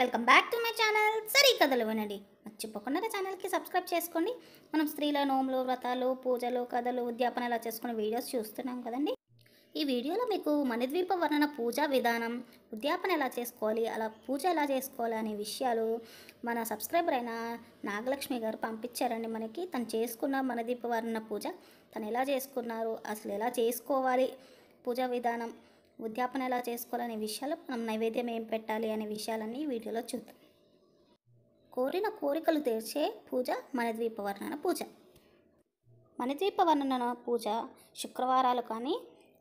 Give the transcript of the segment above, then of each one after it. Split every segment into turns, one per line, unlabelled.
welcome back to my channel సరే కథలు వినండి మర్చిపోకుండా ఛానల్కి సబ్స్క్రైబ్ చేసుకోండి మనం స్త్రీల నోములు వ్రతాలు పూజలు కథలు ఉద్యాపన ఇలా చేసుకునే వీడియోస్ చూస్తున్నాం కదండి ఈ వీడియోలో మీకు మణిద్వీప వర్ణన పూజా విధానం ఉద్యాపన ఎలా చేసుకోవాలి అలా పూజ ఎలా చేసుకోవాలి అనే విషయాలు మన సబ్స్క్రైబర్ అయిన నాగలక్ష్మి గారు పంపించారండి మనకి తను చేసుకున్న మణిద్వీప వర్ణన పూజ తను ఎలా చేసుకున్నారు అసలు ఎలా చేసుకోవాలి పూజా విధానం ఉద్యాపన ఎలా చేసుకోవాలనే విషయాలు మనం నైవేద్యం ఏం పెట్టాలి అనే విషయాలన్నీ వీడియోలో చూద్దాం కోరిన కోరికలు తీర్చే పూజ వర్ణన పూజ వర్ణన పూజ శుక్రవారాలు కానీ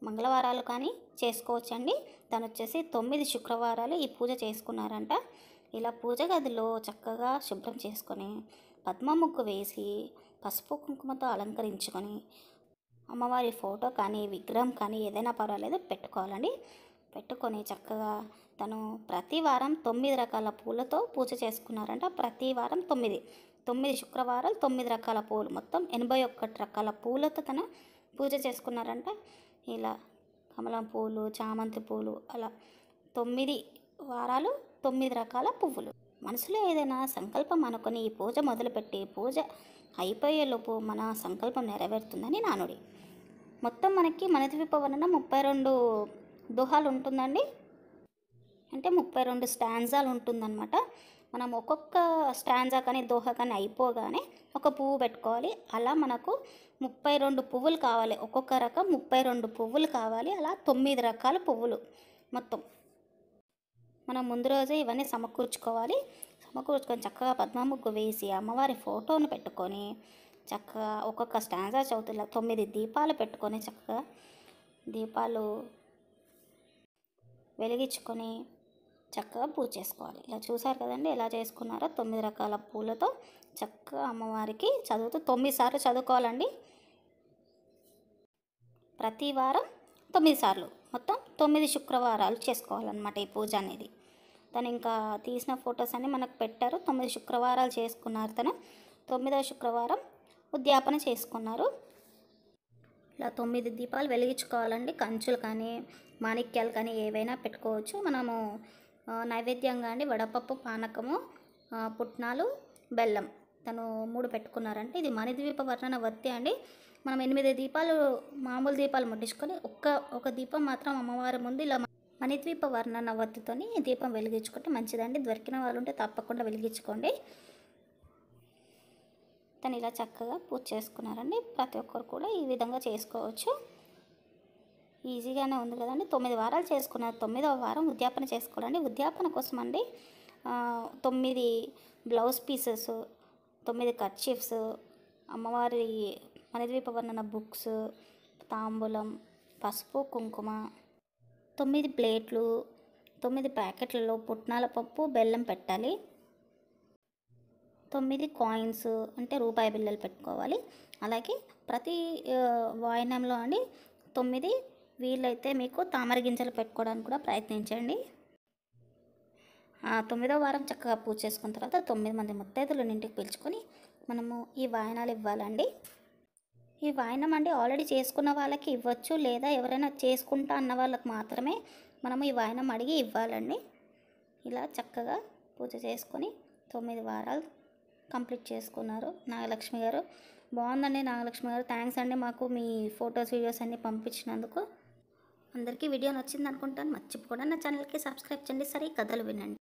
మంగళవారాలు కానీ చేసుకోవచ్చండి తను వచ్చేసి తొమ్మిది శుక్రవారాలు ఈ పూజ చేసుకున్నారంట ఇలా పూజ గదిలో చక్కగా శుభ్రం చేసుకొని పద్మ ముగ్గు వేసి పసుపు కుంకుమతో అలంకరించుకొని అమ్మవారి ఫోటో కానీ విగ్రహం కానీ ఏదైనా పర్వాలేదు పెట్టుకోవాలండి పెట్టుకొని చక్కగా తను ప్రతి వారం తొమ్మిది రకాల పూలతో పూజ చేసుకున్నారంట ప్రతి వారం తొమ్మిది తొమ్మిది శుక్రవారాలు తొమ్మిది రకాల పూలు మొత్తం ఎనభై ఒక్కటి రకాల పూలతో తను పూజ చేసుకున్నారంట ఇలా కమలం పూలు చామంతి పూలు అలా తొమ్మిది వారాలు తొమ్మిది రకాల పువ్వులు మనసులో ఏదైనా సంకల్పం అనుకుని ఈ పూజ మొదలుపెట్టి పూజ అయిపోయేలోపు మన సంకల్పం నెరవేరుతుందని నానుడి మొత్తం మనకి మనదివిప వర్ణన ముప్పై రెండు దుహాలు ఉంటుందండి అంటే ముప్పై రెండు స్టాంజాలు ఉంటుందన్నమాట మనం ఒక్కొక్క స్టాంజా కానీ దోహ కానీ అయిపోగానే ఒక పువ్వు పెట్టుకోవాలి అలా మనకు ముప్పై రెండు పువ్వులు కావాలి ఒక్కొక్క రకం ముప్పై రెండు పువ్వులు కావాలి అలా తొమ్మిది రకాల పువ్వులు మొత్తం మనం ముందు రోజే ఇవన్నీ సమకూర్చుకోవాలి సమకూర్చుకొని చక్కగా పద్మాముగ్గు వేసి అమ్మవారి ఫోటోను పెట్టుకొని చక్కగా ఒక్కొక్క స్టాంజా చవితిలో తొమ్మిది దీపాలు పెట్టుకొని చక్కగా దీపాలు వెలిగించుకొని చక్కగా పూజ చేసుకోవాలి ఇలా చూసారు కదండి ఎలా చేసుకున్నారో తొమ్మిది రకాల పూలతో చక్కగా అమ్మవారికి చదువుతూ తొమ్మిది సార్లు చదువుకోవాలండి ప్రతి వారం తొమ్మిది సార్లు మొత్తం తొమ్మిది శుక్రవారాలు చేసుకోవాలన్నమాట ఈ పూజ అనేది తను ఇంకా తీసిన ఫొటోస్ అన్నీ మనకు పెట్టారు తొమ్మిది శుక్రవారాలు చేసుకున్నారు తను తొమ్మిదవ శుక్రవారం ఉద్యాపన చేసుకున్నారు ఇలా తొమ్మిది దీపాలు వెలిగించుకోవాలండి కంచులు కానీ మాణిక్యాలు కానీ ఏవైనా పెట్టుకోవచ్చు మనము నైవేద్యంగా అండి వడపప్పు పానకము పుట్నాలు బెల్లం తను మూడు పెట్టుకున్నారంటే ఇది మణిద్వీప వర్ణన వత్తి అండి మనం ఎనిమిది దీపాలు మామూలు దీపాలు ముట్టించుకొని ఒక్క ఒక దీపం మాత్రం అమ్మవారి ముందు ఇలా మణిద్వీప వర్ణ నవ్వత్తుతోని దీపం వెలిగించుకుంటే మంచిదండి దొరికిన వాళ్ళు ఉంటే తప్పకుండా వెలిగించుకోండి తను ఇలా చక్కగా పూజ చేసుకున్నారండి ప్రతి ఒక్కరు కూడా ఈ విధంగా చేసుకోవచ్చు ఈజీగానే ఉంది కదండి తొమ్మిది వారాలు చేసుకున్నారు తొమ్మిదవ వారం ఉద్యాపన చేసుకోవాలండి ఉద్యాపన కోసం అండి తొమ్మిది బ్లౌజ్ పీసెస్ తొమ్మిది కర్చీఫ్స్ అమ్మవారి మణిద్వీప వర్ణన బుక్స్ తాంబూలం పసుపు కుంకుమ తొమ్మిది ప్లేట్లు తొమ్మిది ప్యాకెట్లలో పుట్నాల పప్పు బెల్లం పెట్టాలి తొమ్మిది కాయిన్స్ అంటే రూపాయి బిల్లలు పెట్టుకోవాలి అలాగే ప్రతి వాయినంలో అండి తొమ్మిది వీలైతే మీకు తామర గింజలు పెట్టుకోవడానికి కూడా ప్రయత్నించండి తొమ్మిదో వారం చక్కగా పూజ చేసుకున్న తర్వాత తొమ్మిది మంది ముత్తైదులు ఇంటికి పిలుచుకొని మనము ఈ వాయనాలు ఇవ్వాలండి ఈ వాయినం అండి ఆల్రెడీ చేసుకున్న వాళ్ళకి ఇవ్వచ్చు లేదా ఎవరైనా చేసుకుంటా అన్న వాళ్ళకి మాత్రమే మనము ఈ వాయినం అడిగి ఇవ్వాలండి ఇలా చక్కగా పూజ చేసుకొని తొమ్మిది వారాలు కంప్లీట్ చేసుకున్నారు నాగలక్ష్మి గారు బాగుందండి నాగలక్ష్మి గారు థ్యాంక్స్ అండి మాకు మీ ఫొటోస్ వీడియోస్ అన్నీ పంపించినందుకు అందరికీ వీడియో నచ్చింది అనుకుంటాను మర్చిపోకుండా నా ఛానల్కి సబ్స్క్రైబ్ చేయండి సరే కథలు వినండి